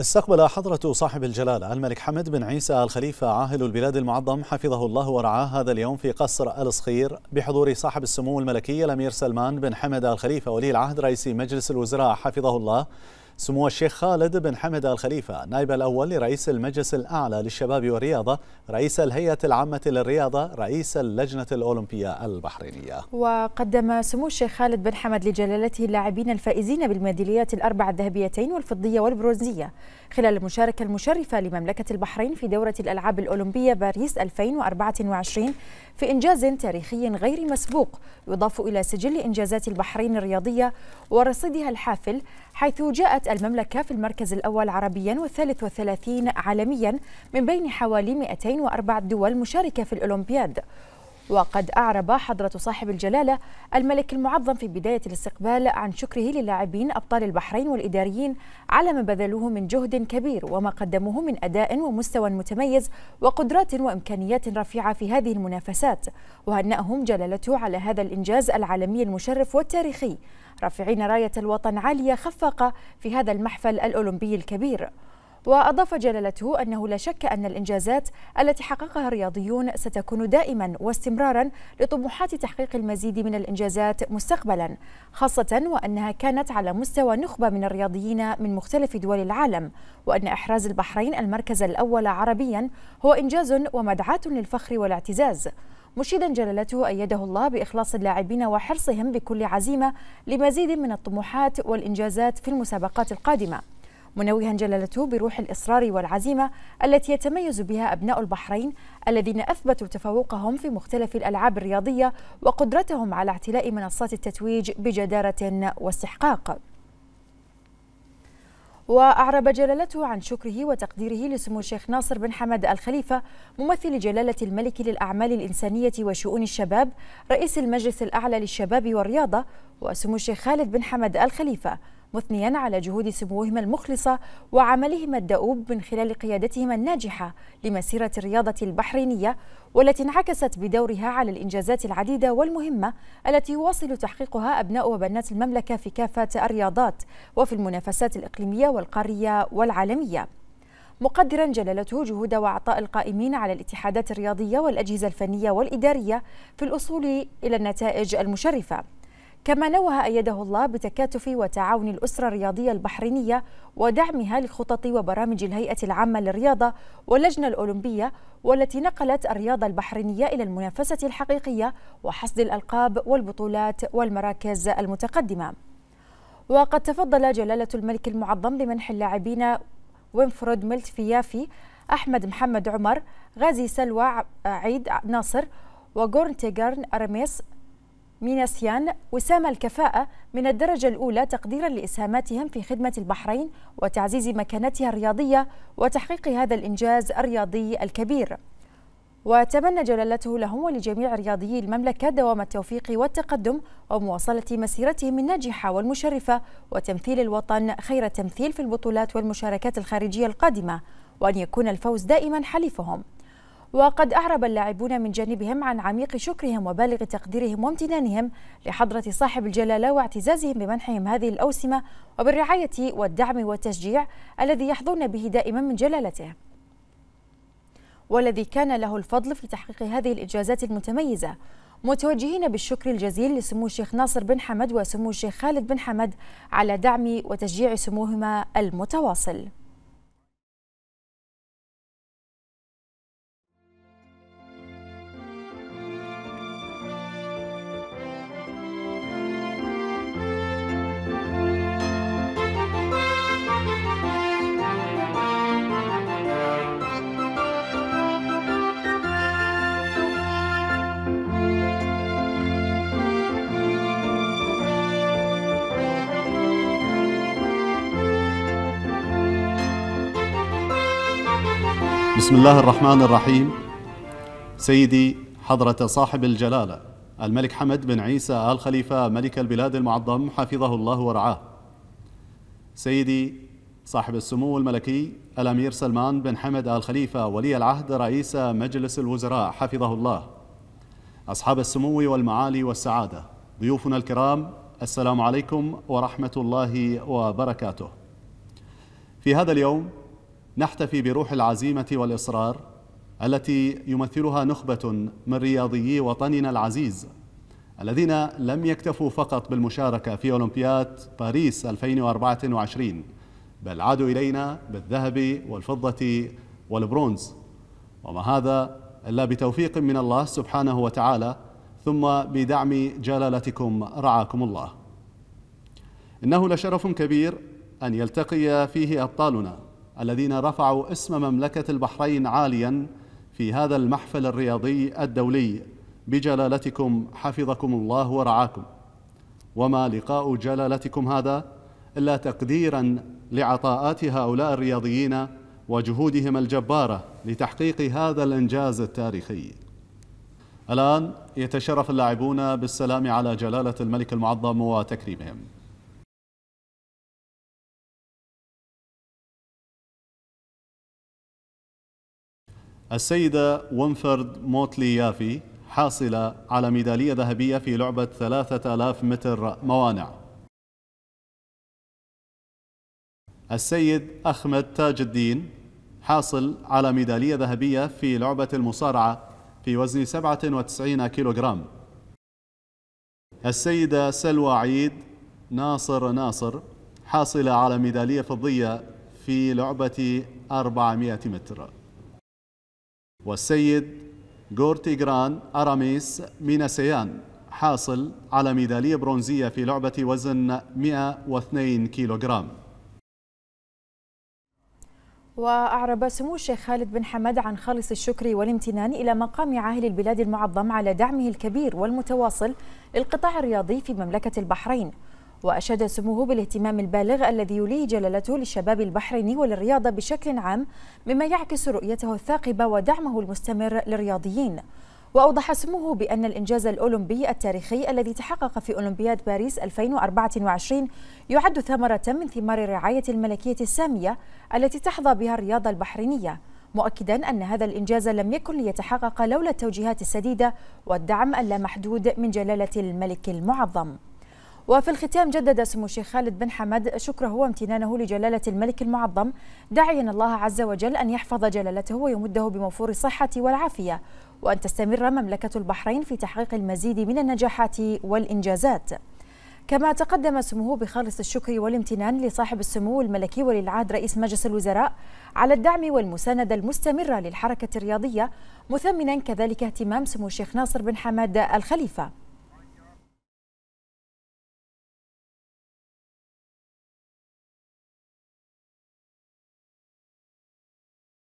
استقبل حضرة صاحب الجلالة الملك حمد بن عيسى الخليفة عاهل البلاد المعظم حفظه الله ورعاه هذا اليوم في قصر الصخير بحضور صاحب السمو الملكي الأمير سلمان بن حمد الخليفة ولي العهد رئيس مجلس الوزراء حفظه الله سمو الشيخ خالد بن حمد الخليفة نائب الأول لرئيس المجلس الأعلى للشباب والرياضة رئيس الهيئة العامة للرياضة رئيس اللجنة الأولمبية البحرينية وقدم سمو الشيخ خالد بن حمد لجلالته اللاعبين الفائزين بالميداليات الأربع الذهبيتين والفضية والبرونزية خلال المشاركة المشرفة لمملكة البحرين في دورة الألعاب الأولمبية باريس 2024 في إنجاز تاريخي غير مسبوق يضاف إلى سجل إنجازات البحرين الرياضية ورصيدها الحافل حيث جاءت وضعت المملكة في المركز الأول عربيا والثالث والثلاثين عالميا من بين حوالي 204 دول مشاركة في الأولمبياد وقد أعرب حضرة صاحب الجلالة الملك المعظم في بداية الاستقبال عن شكره للاعبين أبطال البحرين والإداريين على ما بذلوه من جهد كبير وما قدموه من أداء ومستوى متميز وقدرات وإمكانيات رفيعة في هذه المنافسات وهنأهم جلالته على هذا الإنجاز العالمي المشرف والتاريخي رافعين راية الوطن عالية خفاقة في هذا المحفل الأولمبي الكبير وأضاف جلالته أنه لا شك أن الإنجازات التي حققها الرياضيون ستكون دائما واستمرارا لطموحات تحقيق المزيد من الإنجازات مستقبلا خاصة وأنها كانت على مستوى نخبة من الرياضيين من مختلف دول العالم وأن إحراز البحرين المركز الأول عربيا هو إنجاز ومدعاة للفخر والاعتزاز مشيدا جلالته أيده الله بإخلاص اللاعبين وحرصهم بكل عزيمة لمزيد من الطموحات والإنجازات في المسابقات القادمة منوها جلالته بروح الإصرار والعزيمة التي يتميز بها أبناء البحرين الذين أثبتوا تفوقهم في مختلف الألعاب الرياضية وقدرتهم على اعتلاء منصات التتويج بجدارة واستحقاق وأعرب جلالته عن شكره وتقديره لسمو الشيخ ناصر بن حمد الخليفة ممثل جلالة الملك للأعمال الإنسانية وشؤون الشباب رئيس المجلس الأعلى للشباب والرياضة وسمو الشيخ خالد بن حمد الخليفة مثنيا على جهود سموهما المخلصة وعملهما الدؤوب من خلال قيادتهما الناجحة لمسيرة الرياضة البحرينية والتي انعكست بدورها على الإنجازات العديدة والمهمة التي يواصل تحقيقها أبناء وبنات المملكة في كافة الرياضات وفي المنافسات الإقليمية والقارية والعالمية مقدرا جلالته جهود وعطاء القائمين على الاتحادات الرياضيه والاجهزه الفنيه والاداريه في الوصول الى النتائج المشرفه كما نوه أيده الله بتكاتف وتعاون الأسرة الرياضية البحرينية ودعمها لخطط وبرامج الهيئة العامة للرياضة واللجنة الأولمبية والتي نقلت الرياضة البحرينية إلى المنافسة الحقيقية وحصد الألقاب والبطولات والمراكز المتقدمة وقد تفضل جلالة الملك المعظم بمنح اللاعبين وينفرود ملت فيافي أحمد محمد عمر غازي سلوى عيد ناصر وغورن تيغرن أرميس ميناسيان وسام الكفاءة من الدرجة الأولى تقديرا لإسهاماتهم في خدمة البحرين وتعزيز مكانتها الرياضية وتحقيق هذا الإنجاز الرياضي الكبير وتمنى جلالته لهم ولجميع رياضيي المملكة دوام التوفيق والتقدم ومواصلة مسيرتهم الناجحة والمشرفة وتمثيل الوطن خير تمثيل في البطولات والمشاركات الخارجية القادمة وأن يكون الفوز دائما حليفهم وقد أعرب اللاعبون من جانبهم عن عميق شكرهم وبالغ تقديرهم وامتنانهم لحضرة صاحب الجلالة واعتزازهم بمنحهم هذه الأوسمة وبالرعاية والدعم والتشجيع الذي يحظون به دائما من جلالته والذي كان له الفضل في تحقيق هذه الإنجازات المتميزة متوجهين بالشكر الجزيل لسمو الشيخ ناصر بن حمد وسمو الشيخ خالد بن حمد على دعم وتشجيع سموهما المتواصل بسم الله الرحمن الرحيم سيدي حضرة صاحب الجلالة الملك حمد بن عيسى آل خليفة ملك البلاد المعظم حفظه الله ورعاه سيدي صاحب السمو الملكي الأمير سلمان بن حمد آل خليفة ولي العهد رئيس مجلس الوزراء حفظه الله أصحاب السمو والمعالي والسعادة ضيوفنا الكرام السلام عليكم ورحمة الله وبركاته في هذا اليوم نحتفي بروح العزيمة والإصرار التي يمثلها نخبة من رياضيي وطننا العزيز الذين لم يكتفوا فقط بالمشاركة في أولمبياد باريس 2024 بل عادوا إلينا بالذهب والفضة والبرونز وما هذا إلا بتوفيق من الله سبحانه وتعالى ثم بدعم جلالتكم رعاكم الله إنه لشرف كبير أن يلتقي فيه أبطالنا الذين رفعوا اسم مملكة البحرين عاليا في هذا المحفل الرياضي الدولي بجلالتكم حفظكم الله ورعاكم وما لقاء جلالتكم هذا إلا تقديرا لعطاءات هؤلاء الرياضيين وجهودهم الجبارة لتحقيق هذا الإنجاز التاريخي الآن يتشرف اللاعبون بالسلام على جلالة الملك المعظم وتكريمهم السيدة وينفرد موتلي يافي حاصلة على ميدالية ذهبية في لعبة 3000 متر موانع السيد أحمد تاج الدين حاصل على ميدالية ذهبية في لعبة المصارعة في وزن 97 كيلوغرام السيدة سلوى عيد ناصر ناصر حاصلة على ميدالية فضية في لعبة 400 متر والسيد جران أراميس من سيان حاصل على ميدالية برونزية في لعبة وزن 102 كيلوغرام وأعرب سمو الشيخ خالد بن حمد عن خالص الشكر والامتنان إلى مقام عاهل البلاد المعظم على دعمه الكبير والمتواصل للقطاع الرياضي في مملكة البحرين وأشاد سموه بالاهتمام البالغ الذي يوليه جلالته للشباب البحريني وللرياضة بشكل عام مما يعكس رؤيته الثاقبة ودعمه المستمر للرياضيين وأوضح سموه بأن الإنجاز الأولمبي التاريخي الذي تحقق في أولمبياد باريس 2024 يعد ثمرة من ثمار الرعاية الملكية السامية التي تحظى بها الرياضة البحرينية مؤكدا أن هذا الإنجاز لم يكن ليتحقق لولا التوجيهات السديدة والدعم اللامحدود من جلالة الملك المعظم وفي الختام جدد سمو الشيخ خالد بن حمد شكره وامتنانه لجلالة الملك المعظم داعيا الله عز وجل أن يحفظ جلالته ويمده بموفور الصحة والعافية وأن تستمر مملكة البحرين في تحقيق المزيد من النجاحات والإنجازات كما تقدم سموه بخالص الشكر والامتنان لصاحب السمو الملكي ولي العهد رئيس مجلس الوزراء على الدعم والمساندة المستمرة للحركة الرياضية مثمنا كذلك اهتمام سمو الشيخ ناصر بن حماد الخليفة